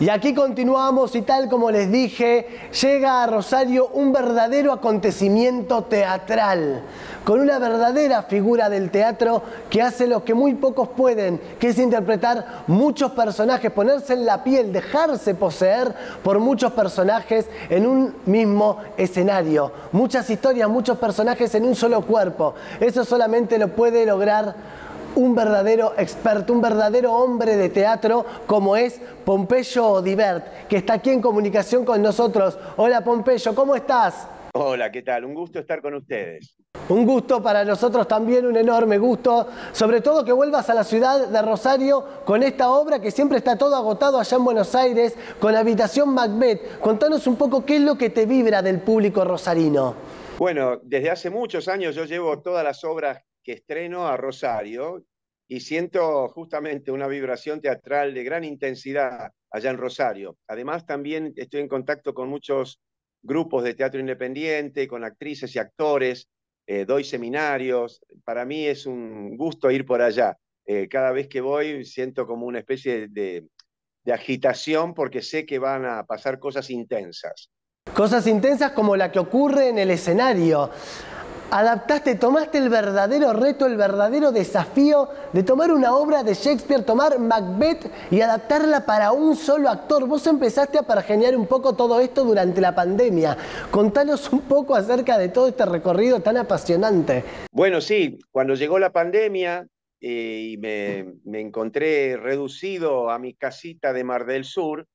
Y aquí continuamos y tal como les dije, llega a Rosario un verdadero acontecimiento teatral, con una verdadera figura del teatro que hace lo que muy pocos pueden, que es interpretar muchos personajes, ponerse en la piel, dejarse poseer por muchos personajes en un mismo escenario. Muchas historias, muchos personajes en un solo cuerpo. Eso solamente lo puede lograr un verdadero experto, un verdadero hombre de teatro como es Pompeyo Divert, que está aquí en comunicación con nosotros. Hola Pompeyo, ¿cómo estás? Hola, ¿qué tal? Un gusto estar con ustedes. Un gusto para nosotros también, un enorme gusto, sobre todo que vuelvas a la ciudad de Rosario con esta obra que siempre está todo agotado allá en Buenos Aires, con Habitación Macbeth. Contanos un poco qué es lo que te vibra del público rosarino. Bueno, desde hace muchos años yo llevo todas las obras que estreno a Rosario y siento justamente una vibración teatral de gran intensidad allá en Rosario. Además, también estoy en contacto con muchos grupos de teatro independiente, con actrices y actores, eh, doy seminarios, para mí es un gusto ir por allá. Eh, cada vez que voy siento como una especie de agitación porque sé que van a pasar cosas intensas. Cosas intensas como la que ocurre en el escenario adaptaste, tomaste el verdadero reto, el verdadero desafío de tomar una obra de Shakespeare, tomar Macbeth y adaptarla para un solo actor. Vos empezaste a pargenear un poco todo esto durante la pandemia. Contanos un poco acerca de todo este recorrido tan apasionante. Bueno, sí, cuando llegó la pandemia eh, y me encontré reducido a mi casita de Mar del Sur,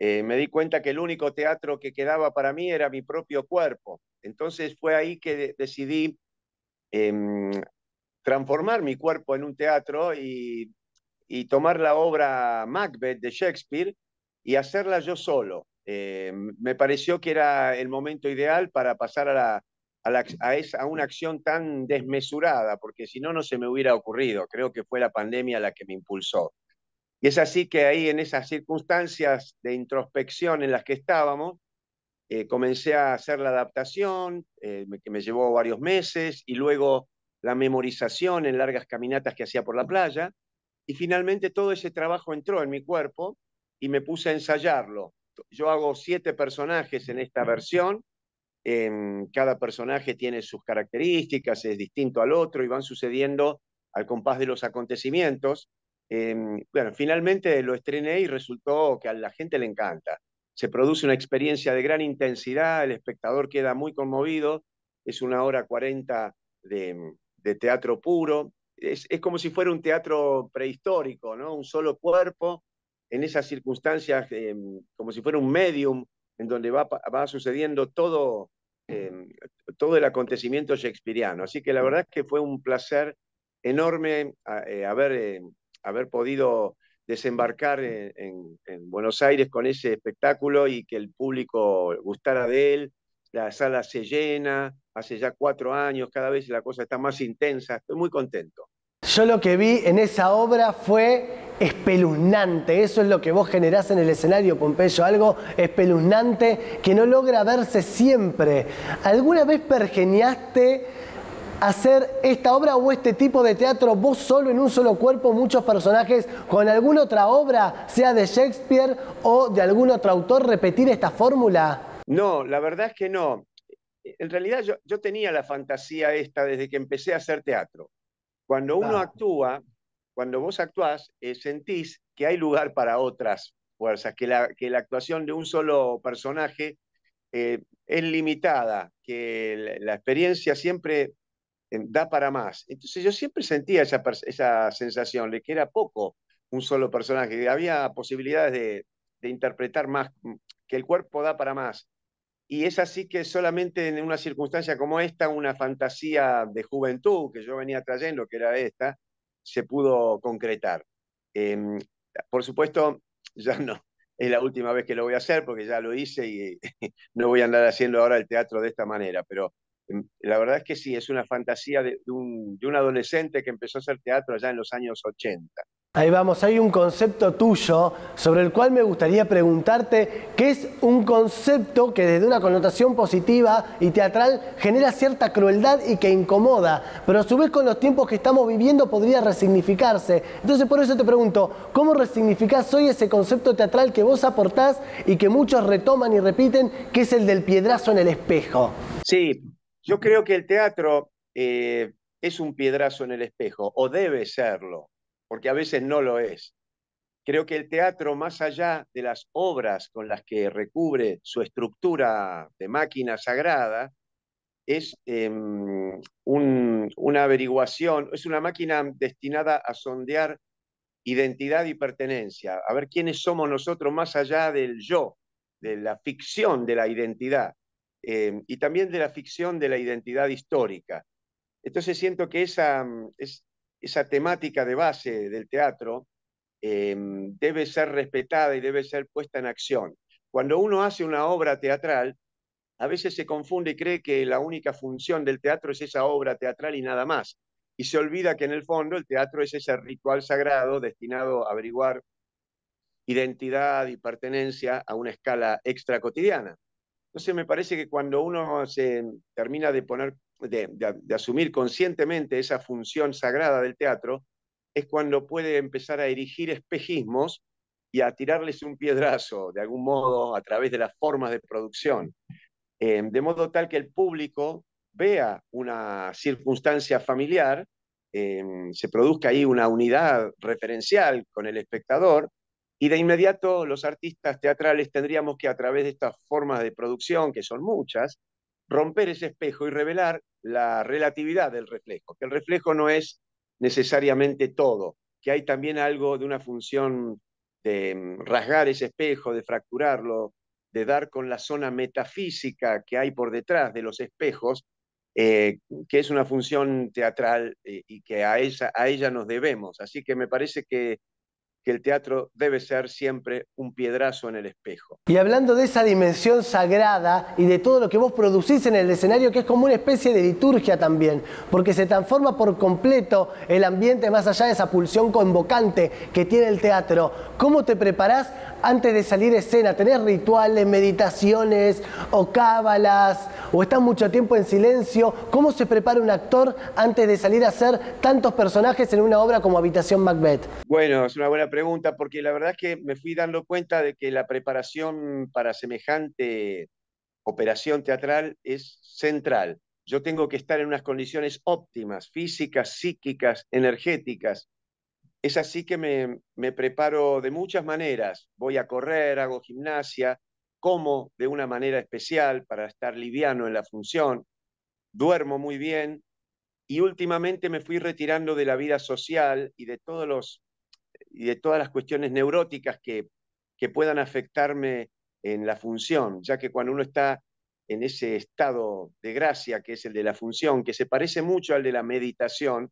eh, me di cuenta que el único teatro que quedaba para mí era mi propio cuerpo. Entonces fue ahí que decidí em, transformar mi cuerpo en un teatro y, tomar la obra Macbeth de Shakespeare y hacerla yo solo. Eh, me pareció que era el momento ideal para pasar a, a una acción tan desmesurada, porque si no, no se me hubiera ocurrido. Creo que fue la pandemia la que me impulsó. Y es así que ahí en esas circunstancias de introspección en las que estábamos, eh, comencé a hacer la adaptación, eh, que me llevó varios meses, y luego la memorización en largas caminatas que hacía por la playa, y finalmente todo ese trabajo entró en mi cuerpo y me puse a ensayarlo. Yo hago siete personajes en esta versión, cada personaje tiene sus características, es distinto al otro y van sucediendo al compás de los acontecimientos. Em, bueno, finalmente lo estrené y resultó que a la gente le encanta. Se produce una experiencia de gran intensidad, el espectador queda muy conmovido, es una hora cuarenta de, em, de, teatro puro, es, como si fuera un teatro prehistórico, ¿no? Un solo cuerpo, en esas circunstancias, em, como si fuera un medium, en donde va, sucediendo todo, todo el acontecimiento shakespeariano. Así que la verdad es que fue un placer enorme eh, haber haber podido desembarcar en, Buenos Aires con ese espectáculo y que el público gustara de él. La sala se llena, hace ya cuatro años, cada vez la cosa está más intensa, estoy muy contento. Yo lo que vi en esa obra fue espeluznante, eso es lo que vos generás en el escenario, Pompeyo, algo espeluznante que no logra verse siempre. ¿Alguna vez pergeniaste hacer esta obra o este tipo de teatro vos solo en un solo cuerpo, muchos personajes con alguna otra obra, sea de Shakespeare o de algún otro autor, repetir esta fórmula? No, la verdad es que no. En realidad yo, tenía la fantasía esta desde que empecé a hacer teatro. Cuando uno actúa, cuando vos actuás, eh, sentís que hay lugar para otras fuerzas, que la, que la actuación de un solo personaje eh, es limitada, que la experiencia siempre da para más. Entonces yo siempre sentía esa, esa sensación de que era poco un solo personaje, había posibilidades de, interpretar más, mm, que el cuerpo da para más. Y es así que solamente en una circunstancia como esta, una fantasía de juventud que yo venía trayendo, que era esta, se pudo concretar. Em, por supuesto, ya no, es la última vez que lo voy a hacer porque ya lo hice y no voy a andar haciendo ahora el teatro de esta manera, pero la verdad es que sí, es una fantasía de, un, adolescente que empezó a hacer teatro allá en los años 80. Ahí vamos, hay un concepto tuyo sobre el cual me gustaría preguntarte que es un concepto que desde una connotación positiva y teatral genera cierta crueldad y que incomoda, pero a su vez con los tiempos que estamos viviendo podría resignificarse. Entonces por eso te pregunto, ¿cómo resignificás hoy ese concepto teatral que vos aportás y que muchos retoman y repiten, que es el del piedrazo en el espejo? Sí, yo creo que el teatro eh, es un piedrazo en el espejo, o debe serlo, porque a veces no lo es. Creo que el teatro, más allá de las obras con las que recubre su estructura de máquina sagrada, es em, una averiguación, es una máquina destinada a sondear identidad y pertenencia, a ver quiénes somos nosotros más allá del yo, de la ficción de la identidad. Em, y también de la ficción de la identidad histórica. Entonces siento que esa, mm, temática de base del teatro em, debe ser respetada y debe ser puesta en acción. Cuando uno hace una obra teatral, a veces se confunde y cree que la única función del teatro es esa obra teatral y nada más. Y se olvida que en el fondo el teatro es ese ritual sagrado destinado a averiguar identidad y pertenencia a una escala extra cotidiana. Entonces me parece que cuando uno se termina de poner, de, asumir conscientemente esa función sagrada del teatro, es cuando puede empezar a erigir espejismos y a tirarles un piedrazo, de algún modo, a través de las formas de producción. Eh, de modo tal que el público vea una circunstancia familiar, eh, se produzca ahí una unidad referencial con el espectador y de inmediato los artistas teatrales tendríamos que, a través de estas formas de producción, que son muchas, romper ese espejo y revelar la relatividad del reflejo, que el reflejo no es necesariamente todo, que hay también algo de una función de mm, rasgar ese espejo, de fracturarlo, de dar con la zona metafísica que hay por detrás de los espejos, eh, que es una función teatral eh, y que a, esa, a ella nos debemos. Así que me parece que el teatro debe ser siempre un piedrazo en el espejo. Y hablando de esa dimensión sagrada y de todo lo que vos producís en el escenario, que es como una especie de liturgia también, porque se transforma por completo el ambiente más allá de esa pulsión convocante que tiene el teatro. ¿Cómo te preparás antes de salir a escena? ¿Tenés rituales, meditaciones o cábalas? ¿O estás mucho tiempo en silencio? ¿Cómo se prepara un actor antes de salir a hacer tantos personajes en una obra como Habitación Macbeth? Bueno, es una buena pregunta pregunta, porque la verdad es que me fui dando cuenta de que la preparación para semejante operación teatral es central. Yo tengo que estar en unas condiciones óptimas, físicas, psíquicas, energéticas. Es así que me, me preparo de muchas maneras. Voy a correr, hago gimnasia, como de una manera especial para estar liviano en la función, duermo muy bien, y últimamente me fui retirando de la vida social y de todos los y de todas las cuestiones neuróticas que, que puedan afectarme en la función, ya que cuando uno está en ese estado de gracia que es el de la función, que se parece mucho al de la meditación,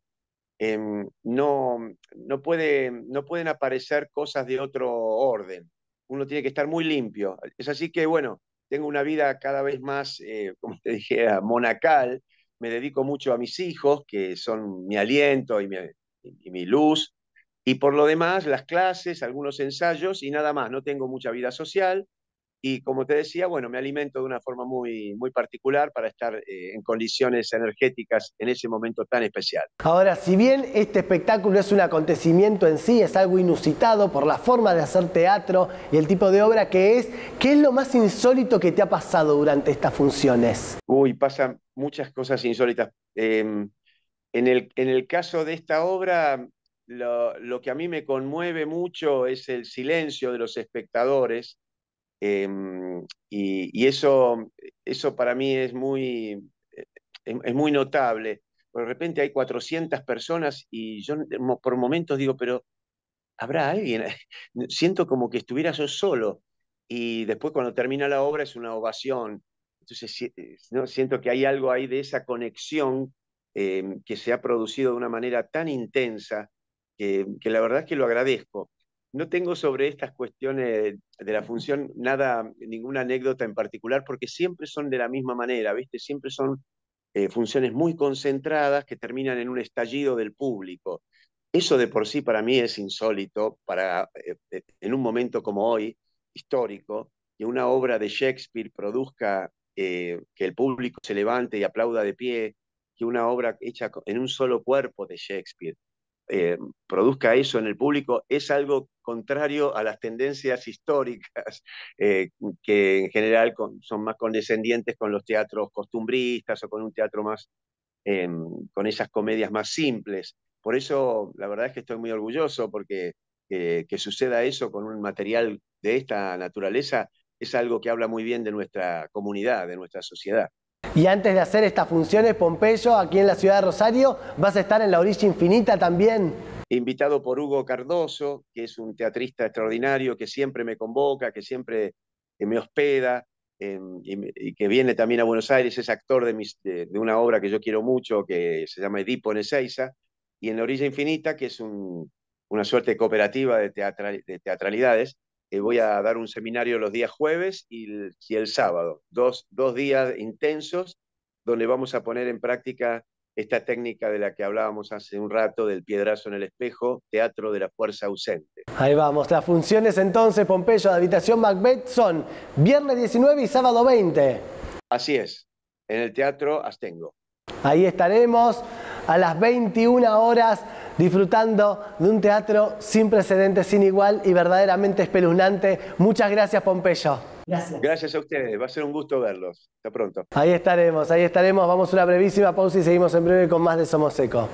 em, no, no, puede, no pueden aparecer cosas de otro orden. Uno tiene que estar muy limpio. Es así que, bueno, tengo una vida cada vez más, eh, como te dije, monacal. Me dedico mucho a mis hijos, que son mi aliento y mi, y mi luz. Y por lo demás, las clases, algunos ensayos y nada más. No tengo mucha vida social y como te decía, bueno, me alimento de una forma muy, muy particular para estar eh, en condiciones energéticas en ese momento tan especial. Ahora, si bien este espectáculo es un acontecimiento en sí, es algo inusitado por la forma de hacer teatro y el tipo de obra que es, ¿qué es lo más insólito que te ha pasado durante estas funciones? Uy, pasan muchas cosas insólitas. Em, en, el, en el caso de esta obra, lo, que a mí me conmueve mucho es el silencio de los espectadores em, y, eso, eso para mí es muy, es, muy notable. De repente hay 400 personas y yo por momentos digo, pero ¿habrá alguien? Siento como que estuviera yo solo y después cuando termina la obra es una ovación. Entonces siento que hay algo ahí de esa conexión em, que se ha producido de una manera tan intensa que, la verdad es que lo agradezco. No tengo sobre estas cuestiones de la función nada, ninguna anécdota en particular, porque siempre son de la misma manera, ¿viste? Siempre son eh, funciones muy concentradas que terminan en un estallido del público. Eso de por sí para mí es insólito, para, eh, eh, en un momento como hoy, histórico, que una obra de Shakespeare produzca que el público se levante y aplauda de pie, que una obra hecha en un solo cuerpo de Shakespeare eh, produzca eso en el público es algo contrario a las tendencias históricas eh, que en general son más condescendientes con los teatros costumbristas o con un teatro más em, con esas comedias más simples. Por eso la verdad es que estoy muy orgulloso porque eh, que suceda eso con un material de esta naturaleza es algo que habla muy bien de nuestra comunidad, de nuestra sociedad. Y antes de hacer estas funciones, Pompeyo, aquí en la ciudad de Rosario, vas a estar en la orilla infinita también. Invitado por Hugo Cardoso, que es un teatrista extraordinario, que siempre me convoca, que siempre eh, me hospeda, em, y, que viene también a Buenos Aires, es actor de, una obra que yo quiero mucho, que se llama Edipo en y en la orilla infinita, que es una suerte de cooperativa de teatralidades, eh, voy a dar un seminario los días jueves y el, sábado, dos, dos, días intensos donde vamos a poner en práctica esta técnica de la que hablábamos hace un rato, del piedrazo en el espejo, teatro de la fuerza ausente. Ahí vamos, las funciones entonces, Pompeyo, de Habitación Macbeth son viernes 19 y sábado 20. Así es, en el Teatro Astengo. Ahí estaremos a las 21 horas disfrutando de un teatro sin precedentes, sin igual y verdaderamente espeluznante. Muchas gracias, Pompeyo. Gracias. Gracias a ustedes, va a ser un gusto verlos. Hasta pronto. Ahí estaremos, ahí estaremos. Vamos a una brevísima pausa y seguimos en breve con más de Somos Seco.